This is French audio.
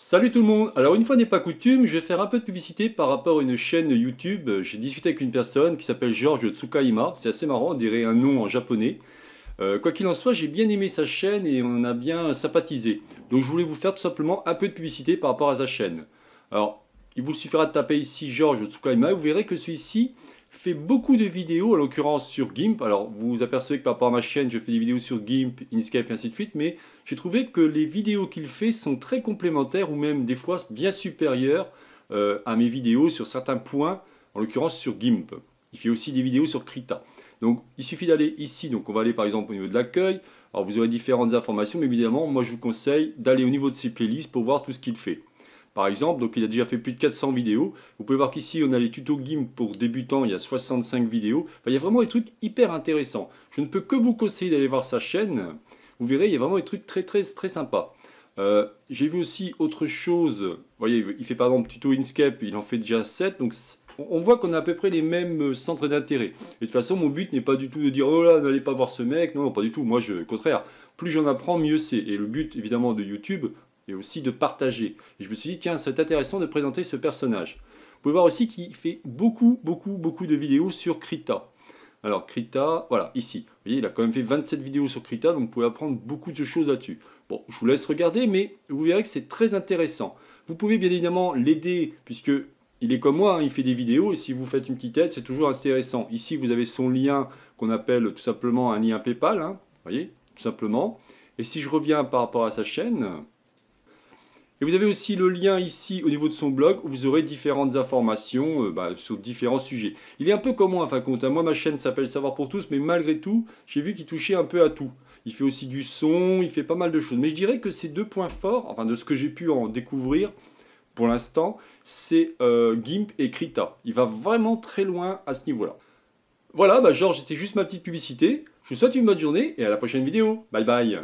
Salut tout le monde Alors une fois n'est pas coutume, je vais faire un peu de publicité par rapport à une chaîne YouTube. J'ai discuté avec une personne qui s'appelle George Tsukaima, c'est assez marrant, on dirait un nom en japonais. Euh, quoi qu'il en soit, j'ai bien aimé sa chaîne et on a bien sympathisé. Donc je voulais vous faire tout simplement un peu de publicité par rapport à sa chaîne. Alors, il vous suffira de taper ici George Tsukaima et vous verrez que celui-ci fait beaucoup de vidéos, en l'occurrence sur GIMP. Alors, vous vous apercevez que par rapport à ma chaîne, je fais des vidéos sur GIMP, Inkscape et ainsi de suite, mais j'ai trouvé que les vidéos qu'il fait sont très complémentaires ou même des fois bien supérieures euh, à mes vidéos sur certains points, en l'occurrence sur GIMP. Il fait aussi des vidéos sur Krita. Donc, il suffit d'aller ici. Donc, on va aller par exemple au niveau de l'accueil. Alors, vous aurez différentes informations, mais évidemment, moi, je vous conseille d'aller au niveau de ses playlists pour voir tout ce qu'il fait par exemple. Donc il a déjà fait plus de 400 vidéos. Vous pouvez voir qu'ici on a les tutos GIMP pour débutants, il y a 65 vidéos. il y a vraiment des trucs hyper intéressants. Je ne peux que vous conseiller d'aller voir sa chaîne. Vous verrez, il y a vraiment des trucs très très très sympas. Euh, j'ai vu aussi autre chose. Vous voyez, il fait par exemple tuto Inkscape, il en fait déjà 7. Donc on voit qu'on a à peu près les mêmes centres d'intérêt. Et de toute façon, mon but n'est pas du tout de dire oh là, n'allez pas voir ce mec. Non, pas du tout. Moi, je, au contraire, plus j'en apprends, mieux c'est. Et le but, évidemment, de YouTube, et aussi de partager. Et je me suis dit, tiens, c'est intéressant de présenter ce personnage. Vous pouvez voir aussi qu'il fait beaucoup, beaucoup, beaucoup de vidéos sur Krita. Alors Krita, voilà, ici. Vous voyez, il a quand même fait 27 vidéos sur Krita, donc vous pouvez apprendre beaucoup de choses là-dessus. Bon, je vous laisse regarder, mais vous verrez que c'est très intéressant. Vous pouvez bien évidemment l'aider, puisque il est comme moi, hein, il fait des vidéos, et si vous faites une petite aide, c'est toujours intéressant. Ici, vous avez son lien qu'on appelle tout simplement un lien PayPal, hein, vous voyez, tout simplement. Et si je reviens par rapport à sa chaîne, et vous avez aussi le lien ici au niveau de son blog où vous aurez différentes informations euh, bah, sur différents sujets. Il est un peu comme moi, enfin compte. Hein. Moi, ma chaîne s'appelle Savoir pour tous, mais malgré tout, j'ai vu qu'il touchait un peu à tout. Il fait aussi du son, il fait pas mal de choses. Mais je dirais que ces deux points forts, enfin de ce que j'ai pu en découvrir pour l'instant, c'est euh, Gimp et Krita. Il va vraiment très loin à ce niveau-là. Voilà, bah, Georges, c'était juste ma petite publicité. Je vous souhaite une bonne journée et à la prochaine vidéo. Bye bye